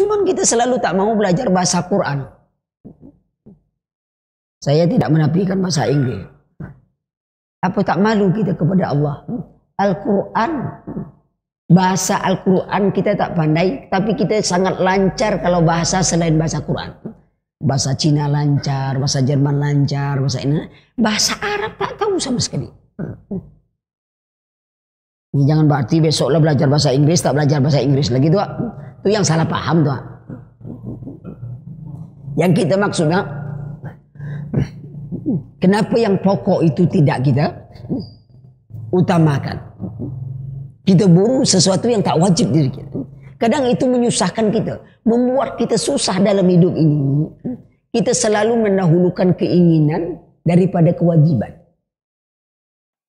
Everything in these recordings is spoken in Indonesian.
Cuman kita selalu tak mau belajar bahasa Quran. Saya tidak menafikan bahasa Inggris. Apa tak malu kita kepada Allah? Al-Quran. Bahasa Al-Quran kita tak pandai. Tapi kita sangat lancar kalau bahasa selain bahasa Quran. Bahasa Cina lancar, bahasa Jerman lancar, bahasa ini. Bahasa Arab tak tahu sama sekali. Ini jangan berarti besoklah belajar bahasa Inggris, tak belajar bahasa Inggris lagi tuh. Itu yang salah paham tuh. Yang kita maksudnya kenapa yang pokok itu tidak kita utamakan? Kita buru sesuatu yang tak wajib diri kita. Kadang itu menyusahkan kita, membuat kita susah dalam hidup ini. Kita selalu mendahulukan keinginan daripada kewajiban.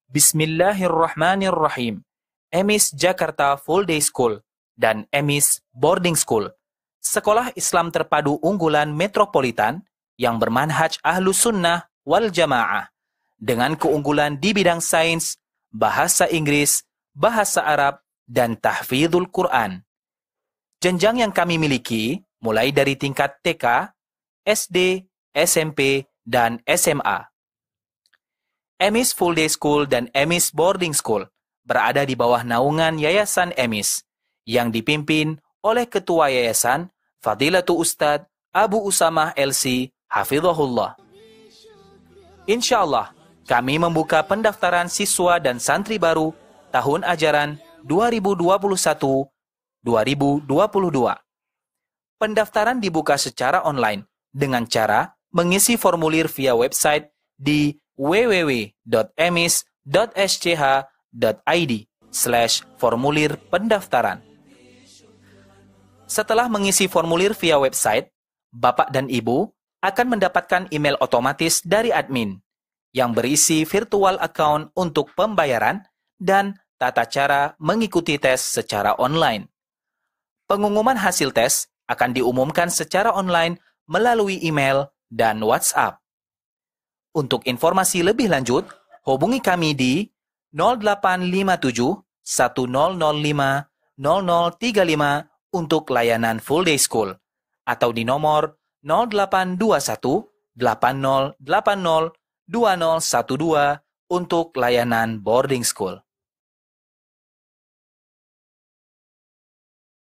Bismillahirrahmanirrahim. Emis Jakarta Full Day School dan Emis Boarding School, sekolah Islam terpadu unggulan metropolitan yang bermanhaj ahlu sunnah wal jamaah dengan keunggulan di bidang sains, bahasa Inggris, bahasa Arab, dan tahfidul Quran. Jenjang yang kami miliki mulai dari tingkat TK, SD, SMP, dan SMA. Emis Full Day School dan Emis Boarding School berada di bawah naungan Yayasan Emis yang dipimpin oleh Ketua Yayasan Fadilatu Ustadz Abu Usamah LC Hafizahullah. Insya Allah, kami membuka pendaftaran siswa dan santri baru tahun ajaran 2021-2022. Pendaftaran dibuka secara online dengan cara mengisi formulir via website di www.emis.sch.id slash formulir pendaftaran. Setelah mengisi formulir via website, Bapak dan Ibu akan mendapatkan email otomatis dari admin yang berisi virtual account untuk pembayaran dan tata cara mengikuti tes secara online. Pengumuman hasil tes akan diumumkan secara online melalui email dan WhatsApp. Untuk informasi lebih lanjut, hubungi kami di 0857 1005 0035 untuk layanan full day school atau di nomor 0821 8080 2012 untuk layanan boarding school.